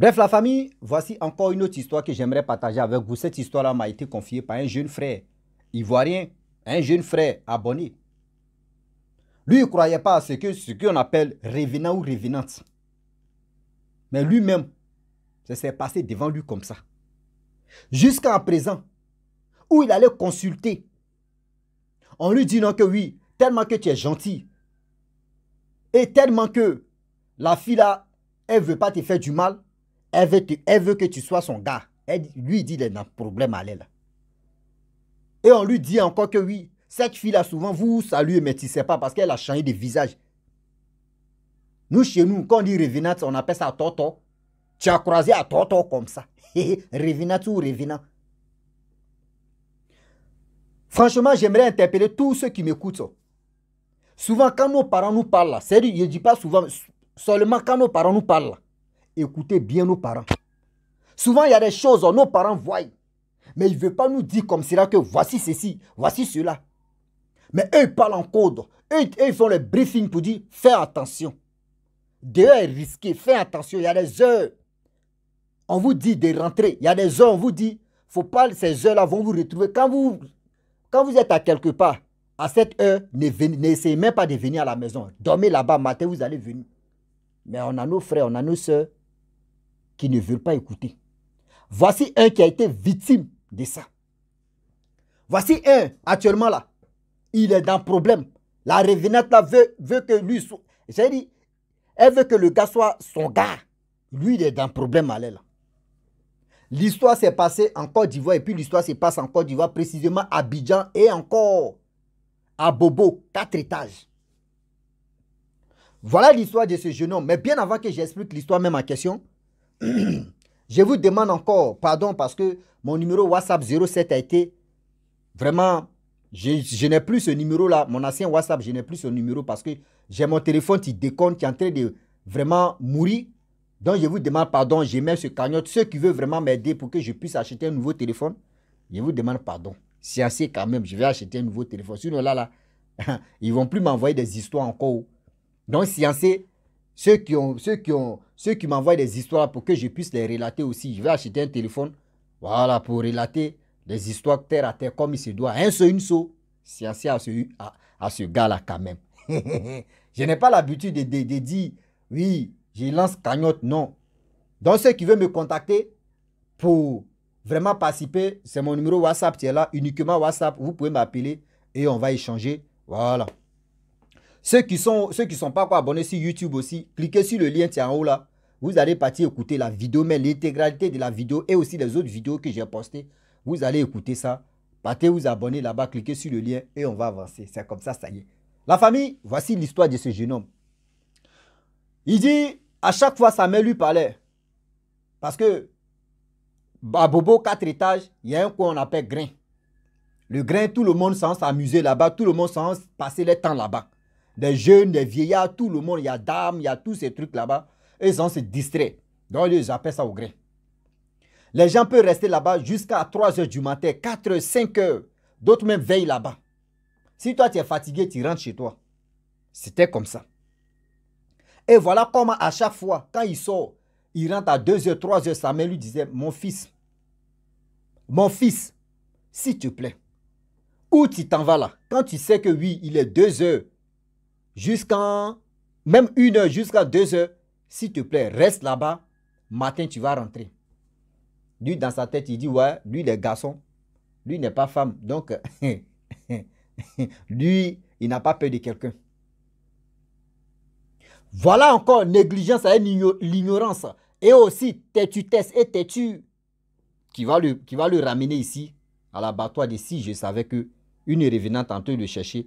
Bref, la famille, voici encore une autre histoire que j'aimerais partager avec vous. Cette histoire-là m'a été confiée par un jeune frère ivoirien, un jeune frère abonné. Lui, il ne croyait pas à ce qu'on ce appelle revenant ou révenante. Mais lui-même, ça s'est passé devant lui comme ça. Jusqu'à présent, où il allait consulter, en lui disant que oui, tellement que tu es gentil. Et tellement que la fille là, elle ne veut pas te faire du mal. Elle veut, que tu sois son gars. Elle, lui, dit, il problème à l'aile. Et on lui dit encore que oui, cette fille-là, souvent, vous saluez, mais tu ne sais pas parce qu'elle a changé de visage. Nous, chez nous, quand on dit Revinat, on appelle ça toto. Tu as croisé à toto comme ça. Revinat ou Revinat. Franchement, j'aimerais interpeller tous ceux qui m'écoutent. Souvent, quand nos parents nous parlent, je ne dis pas souvent, seulement quand nos parents nous parlent, écoutez bien nos parents. Souvent, il y a des choses, nos parents voient. Mais ils ne veulent pas nous dire comme cela que voici ceci, voici cela. Mais eux, ils parlent en code. Eux, ils font le briefing pour dire fais attention. Dieu est risqué, fais attention, il y a des heures. On vous dit de rentrer, il y a des heures, on vous dit faut pas, ces heures-là vont vous retrouver. Quand vous, quand vous êtes à quelque part, à cette heure, n'essayez même pas de venir à la maison. Dormez là-bas, matin, vous allez venir. Mais on a nos frères, on a nos soeurs qui ne veulent pas écouter. Voici un qui a été victime de ça. Voici un actuellement là. Il est dans problème. La revenette là veut, veut que lui soit. J'ai dit, elle veut que le gars soit son gars. Lui, il est dans problème à l'aile. L'histoire s'est passée en Côte d'Ivoire et puis l'histoire se passe en Côte d'Ivoire, précisément à Abidjan et encore à Bobo, quatre étages. Voilà l'histoire de ce jeune homme. Mais bien avant que j'explique l'histoire même en question, Je vous demande encore, pardon, parce que mon numéro WhatsApp 07 a été vraiment... Je, n'ai plus ce numéro-là, mon ancien WhatsApp, je n'ai plus ce numéro parce que j'ai mon téléphone qui déconne, qui est en train de vraiment mourir. Donc, je vous demande pardon, j'ai même ce cagnotte. Ceux qui veulent vraiment m'aider pour que je puisse acheter un nouveau téléphone, je vous demande pardon. si' assez quand même, je vais acheter un nouveau téléphone. Sinon, là, là, ils ne vont plus m'envoyer des histoires encore. Donc, si' assez, ceux qui, ont, ceux qui, ont, ceux qui m'envoient des histoires pour que je puisse les relater aussi, je vais acheter un téléphone, voilà, pour relater des histoires terre à terre comme il se doit. Un seul, une seule, c'est assez à ce, gars-là quand même. je n'ai pas l'habitude de, de, dire, oui, je lance cagnotte, non. Donc ceux qui veulent me contacter pour vraiment participer, c'est mon numéro WhatsApp, qui est là, uniquement WhatsApp, vous pouvez m'appeler et on va échanger. Voilà. Ceux qui sont, ceux qui sont pas quoi, abonnés sur YouTube aussi, cliquez sur le lien qui est en haut là. Vous allez partir écouter la vidéo, mais l'intégralité de la vidéo et aussi les autres vidéos que j'ai postées. Vous allez écouter ça. Partez vous abonner là-bas, cliquez sur le lien et on va avancer. C'est comme ça, ça y est. La famille, voici l'histoire de ce jeune homme. Il dit, à chaque fois, sa mère lui parlait. Parce que, à Bobo, quatre étages, il y a un coin qu'on appelle grain. Le grain, tout le monde s'en s'amuser là-bas, tout le monde s'en passer les temps là-bas des jeunes, des vieillards, tout le monde, il y a dames, il y a tous ces trucs là-bas. Ils ont se distrait. Donc, ils appellent ça au gré. Les gens peuvent rester là-bas jusqu'à 3 h du matin, 4 h 5 h D'autres même veillent là-bas. Si toi, tu es fatigué, tu rentres chez toi. C'était comme ça. Et voilà comment à chaque fois, quand il sort, il rentre à 2 h 3 h sa mère lui disait, mon fils, mon fils, s'il te plaît, où tu t'en vas là Quand tu sais que oui, il est 2 h jusqu'à même une heure, jusqu'à deux heures, s'il te plaît, reste là-bas. Matin, tu vas rentrer. Lui, dans sa tête, il dit, ouais, lui, il est garçon. Lui, n'est pas femme. Donc, lui, il n'a pas peur de quelqu'un. Voilà encore négligence et l'ignorance. Et aussi têtutesse et têtu qui va le, qui va le ramener ici à l'abattoir de si je savais que une revenante en train de le chercher,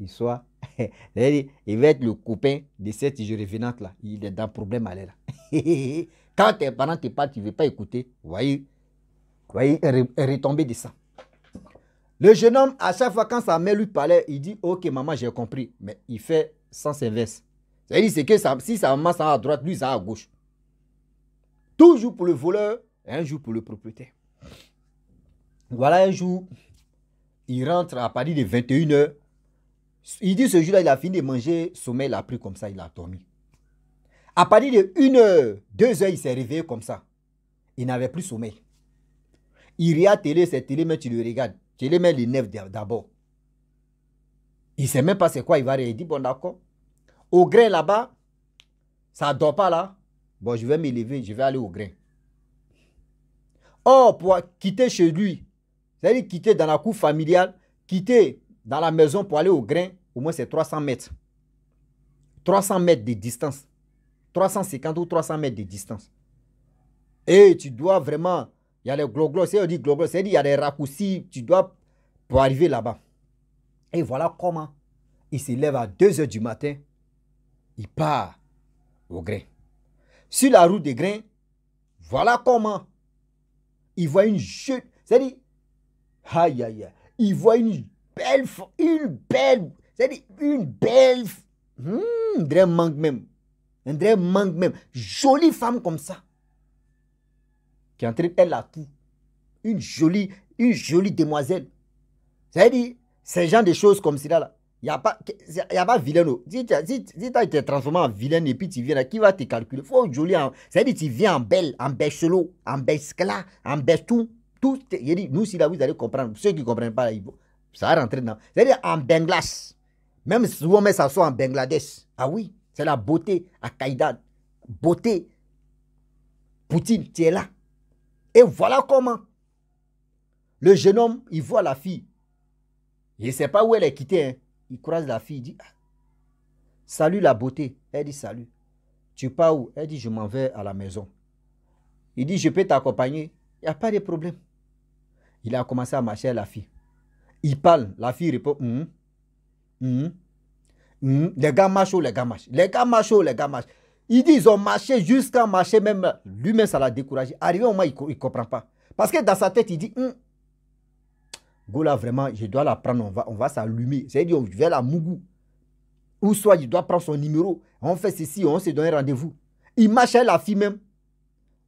il soit il va être le copain de cette jurévenante-là. Il est dans le problème à l'air. Quand tes parents te parlent, tu ne veux pas écouter. Voyez, voyez, retomber de ça. Le jeune homme, à chaque fois quand sa mère lui parlait, il dit Ok, maman, j'ai compris. Mais il fait sans inverse. C'est-à-dire c'est que ça, si sa maman s'en à droite, lui, ça à gauche. Toujours pour le voleur un jour pour le propriétaire. Voilà un jour, il rentre à Paris de 21h il dit ce jour-là, il a fini de manger, sommeil, il a pris comme ça, il a dormi. À partir de 1 heure, deux heures, il s'est réveillé comme ça. Il n'avait plus sommeil. Il regarde télé, c'est télé, mais tu le regardes. Tu le mets les nerfs d'abord. Il ne sait même pas c'est quoi, il va dit, bon d'accord. Au grain là-bas, ça ne dort pas là. Bon, je vais m'élever, lever, je vais aller au grain. Or, pour quitter chez lui, c'est-à-dire quitter dans la cour familiale, quitter dans la maison, pour aller au grain, au moins c'est 300 mètres. 300 mètres de distance. 350 ou 300 mètres de distance. Et tu dois vraiment... Il y a les gloglos, c'est dit gloglos, il y a des raccourcis, tu dois... Pour arriver là-bas. Et voilà comment il se lève à 2 heures du matin. Il part au grain. Sur la route des grains, voilà comment il voit une chute. C'est-à-dire, aïe, aïe, aïe, il voit une belle, une belle, c'est-à-dire une belle, hmm, drame manque même. vrai manque même. Jolie femme comme ça. Qui entre elle à tout. Une jolie, une jolie demoiselle. C'est-à-dire, ces genre de choses comme cela là. Il n'y a pas, y a pas vilain. Si tu es été transformé en vilain et puis tu viens là, qui va te calculer faut joli. C'est-à-dire, tu viens en belle, en bechelot, en cela en belle Tout, il dit, nous, si là, vous allez comprendre. Ceux qui ne comprennent pas, là, ils vont. Ça va rentrer dans. C'est-à-dire en Bangladesh. Même si on met ça en Bangladesh. Ah oui, c'est la beauté à Kaïdan. Beauté. Poutine, tu es là. Et voilà comment. Le jeune homme, il voit la fille. Il ne sait pas où elle est quittée. Hein. Il croise la fille, il dit ah, Salut la beauté. Elle dit Salut. Tu pars où Elle dit Je m'en vais à la maison. Il dit Je peux t'accompagner. Il n'y a pas de problème. Il a commencé à marcher à la fille. Il parle, la fille répond, hum, hum, les gars marchent, les gars marchent, les gars marchent, les gars marchent. Il dit, ils ont marché jusqu'à marcher, même lui-même, ça l'a découragé. Arrivé au moment, il ne comprend pas. Parce que dans sa tête, il dit, hum, là vraiment, je dois la prendre, on va, on va s'allumer. C'est-à-dire, on va la Mougou. Ou soit, il doit prendre son numéro. On fait ceci, on se donne rendez-vous. Il marche la fille même.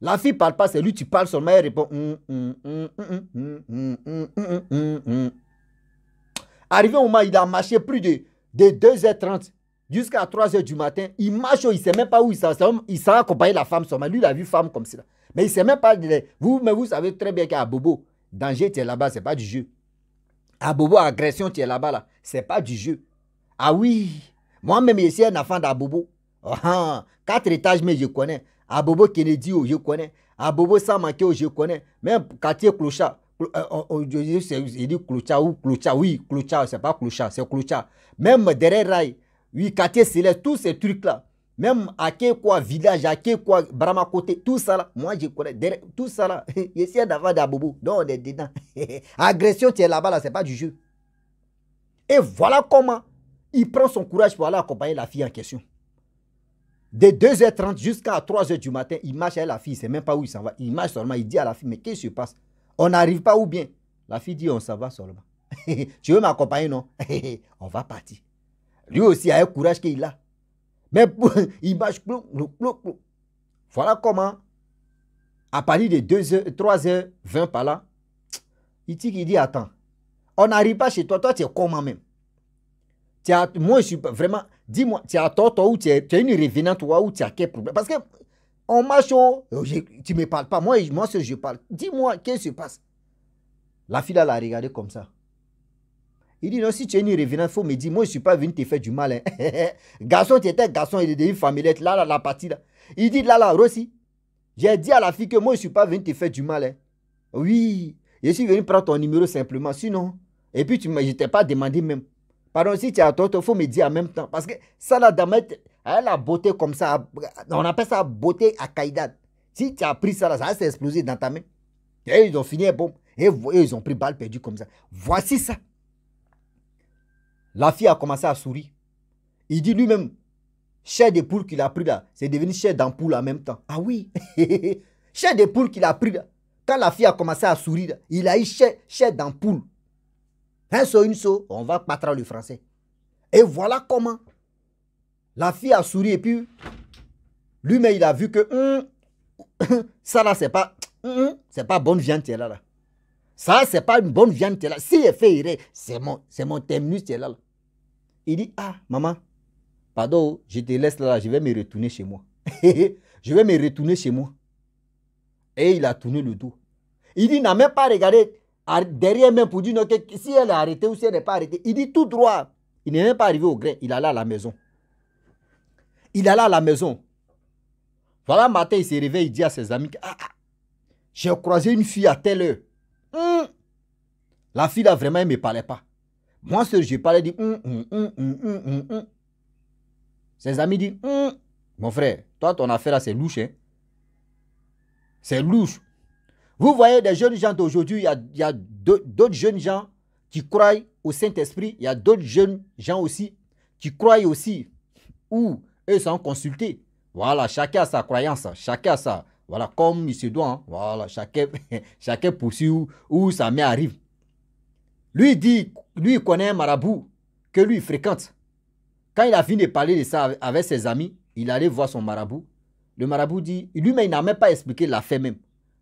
La fille ne parle pas, c'est lui, tu parles seulement, elle répond. Hum, hum, hum, Arrivé au moment, il a marché plus de, de 2h30 jusqu'à 3h du matin. Il marche, il ne sait même pas où il s'est Il s'est accompagné la femme Lui, il a vu femme comme ça. Mais il ne sait même pas. Vous, mais vous savez très bien qu'à Bobo, danger, tu es là-bas, ce n'est pas du jeu. À Bobo, agression, tu es là-bas, là. ce n'est pas du jeu. Ah oui, moi-même, je suis un enfant d'Abobo. Ah ah. Quatre étages, mais je connais. Abobo Kennedy, oh, je connais. Abobo Samakeo, oh, je connais. Même quartier Clochard il dit Clocha ou oui, Clocha, c'est pas Clocha, c'est Clocha. Même derrière Rai, oui, quartier céleste, tous ces trucs-là, même à quel village, à quel quoi, Brahma côté, tout ça là, moi je connais, tout ça là, j'essaie d'avoir des d'abobo. Non, on est dedans. Agression, tu es là-bas, là, c'est pas du jeu. Et voilà comment il prend son courage pour aller accompagner la fille en question. De 2h30 jusqu'à 3h du matin, il marche avec la fille, il ne sait même pas où il s'en va. Il marche seulement, il dit à la fille, mais qu'est-ce qui se passe on n'arrive pas ou bien La fille dit, on s'en va seulement. tu veux m'accompagner, non On va partir. Lui aussi a un courage qu'il a. Mais il marche. Voilà comment, à partir de 2h, 3h20 par là, il dit, qu'il dit attends, on n'arrive pas chez toi, toi tu es comment même Moi je suis vraiment, dis-moi, tu as tort toi ou tu es, une revenant, ou tu as quel problème Parce que on marche, euh, tu ne me parles pas. Moi, moi je parle. Dis-moi, qu'est-ce qui se passe La fille, elle a regardé comme ça. Il dit, non, si tu es une revenante, il faut me dire, moi, je ne suis pas venu te faire du mal. Hein. garçon, tu étais garçon, il est devenu familier. Là, là, la partie, là. Il dit, là, là, Rossi, j'ai dit à la fille que moi, je ne suis pas venu te faire du mal. Hein. Oui, je suis venu prendre ton numéro simplement. Sinon, et puis, tu, je ne t'ai pas demandé même. Pardon, si tu es à toi, il faut me dire en même temps. Parce que ça, là, dans elle hein, la beauté comme ça, on appelle ça beauté à Kaïdad. Si tu as pris ça ça s'est explosé dans ta main. Et ils ont fini, bon. Et, ils ont pris balle perdue comme ça. Voici ça. La fille a commencé à sourire. Il dit lui-même, chair de poule qu'il a pris là, c'est devenu chair d'ampoule en même temps. Ah oui, chair de poule qu'il a pris là. Quand la fille a commencé à sourire, il a eu chair, d'ampoule. Un saut, une saut, on va battre le français. Et voilà comment la fille a souri et puis lui mais il a vu que hum, ça là c'est pas hum, hum, c'est pas bonne viande es là là. Ça c'est pas une bonne viande es là. Si elle fait c'est mon c'est mon terminus es là, là. Il dit ah maman pardon je te laisse là, je vais me retourner chez moi. je vais me retourner chez moi. Et il a tourné le dos. Il dit n'a même pas regardé derrière même pour dire non, que si elle est arrêtée ou si elle n'est pas arrêtée. Il dit tout droit. Il n'est même pas arrivé au grain. Il allé à la maison. Il alla à la maison. Voilà, matin, il se réveille, il dit à ses amis ah, ah, j'ai croisé une fille à telle heure. Hum. La fille là, vraiment, elle ne me parlait pas. Moi je parlais, dit hum, hum, Ses amis disent Mon frère, toi, ton affaire là, c'est louche. Hein. C'est louche. Vous voyez des jeunes gens d'aujourd'hui, il y a, d'autres jeunes gens qui croient au Saint-Esprit, il y a d'autres jeunes gens aussi qui croient aussi ou eux sont consultés. Voilà, chacun a sa croyance, chacun a sa... Voilà, comme il se doit, hein. voilà, chacun, chacun poursuit où, sa mère arrive. Lui dit, lui connaît un marabout que lui fréquente. Quand il a fini de parler de ça avec ses amis, il allait voir son marabout. Le marabout dit, lui-même, il n'a même pas expliqué l'affaire même.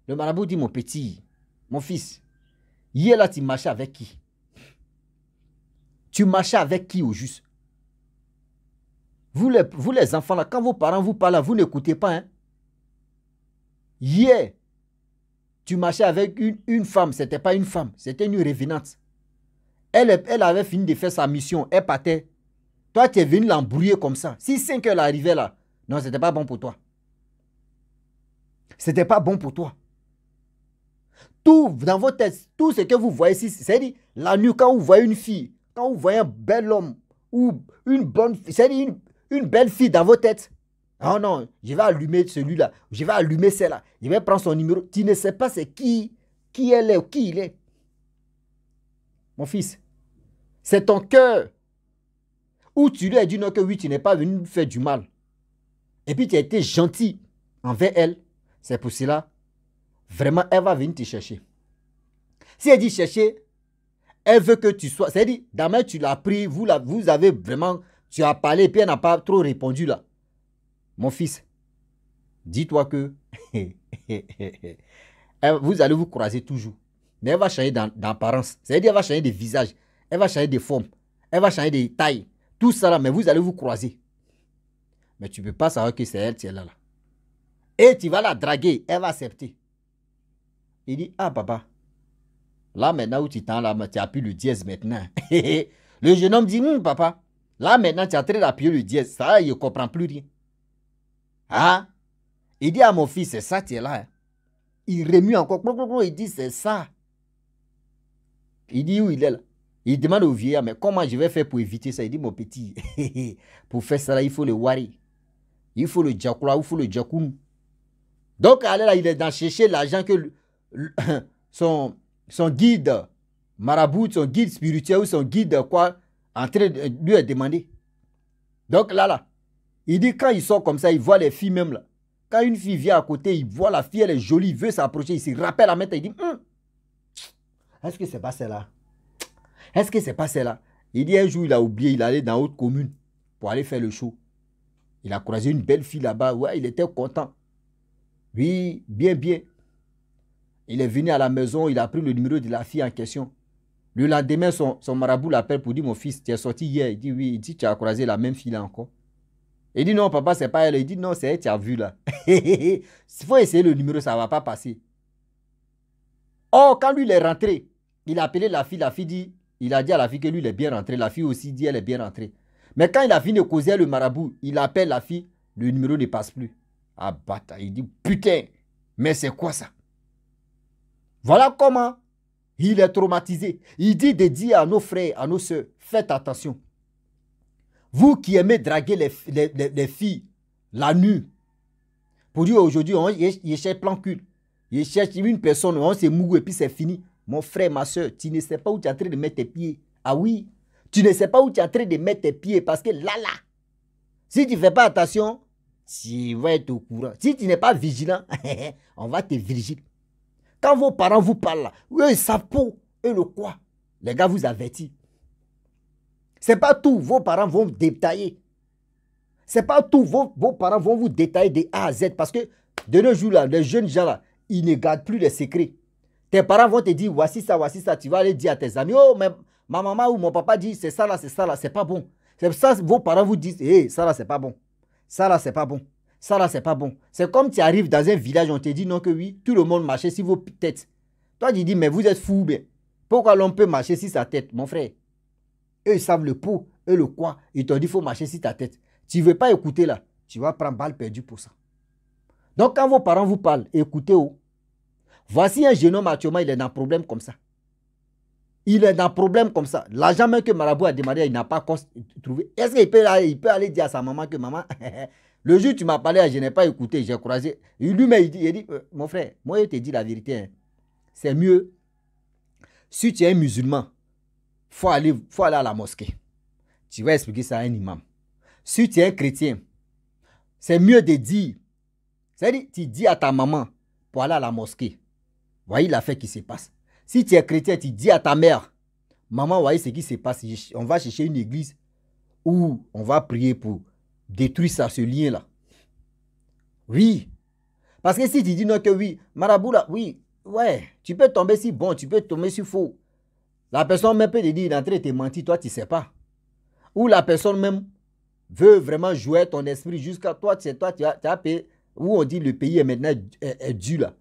Le marabout dit, mon petit, mon fils, hier là, tu marchais avec qui Tu marchais avec qui au juste vous les, enfants, là, quand vos parents vous parlent, vous n'écoutez pas. Hein? Hier, tu marchais avec une, femme, ce n'était pas une femme, c'était une revenante. Elle, avait fini de faire sa mission, elle partait. Toi, tu es venu l'embrouiller comme ça. Si 5 heures arrivait là, non, ce n'était pas bon pour toi. Ce n'était pas bon pour toi. Tout dans vos têtes, tout ce que vous voyez ici, c'est-à-dire la nuit, quand vous voyez une fille, quand vous voyez un bel homme ou une bonne fille, c'est-à-dire une une belle fille dans vos têtes. Oh non, je vais allumer celui-là, je vais allumer celle-là, je vais prendre son numéro. Tu ne sais pas c'est qui, qui elle est ou qui il est. Mon fils, c'est ton cœur. Ou tu lui as dit non que oui, tu n'es pas venu faire du mal. Et puis tu as été gentil envers elle. C'est pour cela, vraiment, elle va venir te chercher. Si elle dit chercher, elle veut que tu sois. C'est-à-dire, tu l'as pris, vous, la, vous avez vraiment tu as parlé, puis elle n'a pas trop répondu là. Mon fils, dis-toi que vous allez vous croiser toujours. Mais elle va changer d'apparence. C'est-à-dire elle va changer de visage. Elle va changer de forme. Elle va changer de taille. Tout ça là, mais vous allez vous croiser. Mais tu ne peux pas savoir que c'est elle, c'est là, là. Et tu vas la draguer. Elle va accepter. Il dit, ah papa, là maintenant où tu t'en là, tu n'as pu le dièse maintenant. le jeune homme dit, hum, papa, Là maintenant, tu es en train d'appuyer le dièse. Ça, il ne comprend plus rien. Hein Il dit à mon fils, c'est ça, tu es là. Il remue encore. Il dit, c'est ça. Il dit où il est là. Il demande au vieillard, mais comment je vais faire pour éviter ça Il dit, mon petit, pour faire ça, il faut le wari. Il faut le djakula, il faut le diakum Donc, allez là, il est dans chercher l'argent que son, son guide marabout, son guide spirituel ou son guide quoi euh, lui a demandé. Donc là, là, il dit quand il sort comme ça, il voit les filles même là. Quand une fille vient à côté, il voit la fille, elle est jolie, il veut s'approcher, il se rappelle à mettre, il dit hum, Est-ce que c'est pas celle-là Est-ce que c'est pas celle-là Il dit un jour, il a oublié, il allait dans autre commune pour aller faire le show. Il a croisé une belle fille là-bas, ouais, il était content. Oui, bien, bien. Il est venu à la maison, il a pris le numéro de la fille en question. Le lendemain, son, marabout l'appelle pour dire Mon fils, tu es sorti hier. Il dit Oui, il dit Tu as croisé la même fille là encore. Il dit Non, papa, c'est pas elle. Il dit Non, c'est elle, tu as vu là. Il faut essayer le numéro, ça ne va pas passer. Or, quand lui il est rentré, il a appelé la fille. La fille dit Il a dit à la fille que lui, il est bien rentré. La fille aussi dit Elle est bien rentrée. Mais quand il a fini de causer le marabout, il appelle la fille. Le numéro ne passe plus. Ah, bata. Il dit Putain, mais c'est quoi ça Voilà comment il est traumatisé. Il dit de dire à nos frères, à nos soeurs, faites attention. Vous qui aimez draguer les, filles la nuit, pour dire aujourd'hui, on cherche plan cul. Je cherche une personne, on se mou et puis c'est fini. Mon frère, ma soeur, tu ne sais pas où tu es en train de mettre tes pieds. Ah oui, tu ne sais pas où tu es en train de mettre tes pieds parce que là, là, si tu ne fais pas attention, tu vas être au courant. Si tu n'es pas vigilant, on va te vigiler. Quand vos parents vous parlent, là, eux, ils savent pour eux le quoi. Les gars vous avertissent. C'est pas tout. Vos parents vont vous détailler. C'est pas tout. Vos, vos, parents vont vous détailler de A à Z. Parce que de nos jours, là, les jeunes gens, là, ils ne gardent plus les secrets. Tes parents vont te dire, voici ça, voici ça. Tu vas aller dire à tes amis, oh, mais ma maman ou mon papa dit, c'est ça là, c'est ça là, c'est pas bon. C'est ça, vos parents vous disent, hé, eh, ça là, c'est pas bon. Ça là, c'est pas bon. Ça là, c'est pas bon. C'est comme tu arrives dans un village, on te dit non que oui, tout le monde marchait sur vos têtes. Toi, tu dis, mais vous êtes fous, ben. Pourquoi l'on peut marcher sur sa tête, mon frère Eux, ils savent le pot, eux, le quoi. Ils t'ont dit, il faut marcher sur ta tête. Tu veux pas écouter là. Tu vas prendre balle perdue pour ça. Donc, quand vos parents vous parlent, écoutez-vous. Voici un jeune homme actuellement, il est dans un problème comme ça. Il est dans un problème comme ça. L'argent même que Marabout a demandé, il n'a pas trouvé. Est-ce qu'il peut, il peut aller dire à sa maman que maman, Le jour, tu m'as parlé, je n'ai pas écouté, j'ai croisé. Lui-même, il dit, il dit euh, mon frère, moi, je te dis la vérité. Hein. C'est mieux. Si tu es un musulman, faut aller, faut aller à la mosquée. Tu vas expliquer ça à un imam. Si tu es chrétien, c'est mieux de dire. C'est-à-dire, tu dis à ta maman pour aller à la mosquée. Voyez l'affaire qui se passe. Si tu es chrétien, tu dis à ta mère, maman, voyez ce qui se passe. On va chercher une église où on va prier pour détruis ça, ce lien-là. Oui. Parce que si tu dis non que oui, marabout oui, ouais, tu peux tomber si bon, tu peux tomber si faux. La personne même peut te dire, d'entrer, tu es menti, toi tu ne sais pas. Ou la personne même veut vraiment jouer ton esprit jusqu'à toi, sais, toi, tu as, payé. Où on dit le pays est maintenant est, là.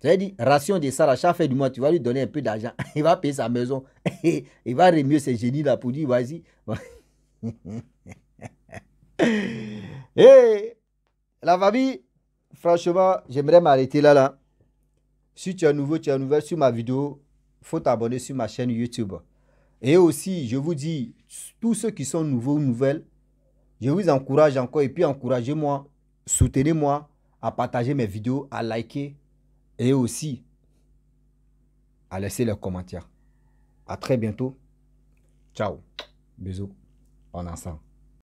Tu as dit, ration de Saracha, fait du mois, tu vas lui donner un peu d'argent. Il va payer sa maison. il va remuer ses génies là pour dire, vas-y. Et eh, la famille, franchement, j'aimerais m'arrêter là, là. Si tu es nouveau, tu es nouvelle sur ma vidéo, faut t'abonner sur ma chaîne YouTube. Et aussi, je vous dis, tous ceux qui sont nouveaux ou nouvelles, je vous encourage encore et puis encouragez-moi, soutenez-moi à partager mes vidéos, à liker et aussi à laisser leurs commentaires. À très bientôt. Ciao. Bisous. On ensemble.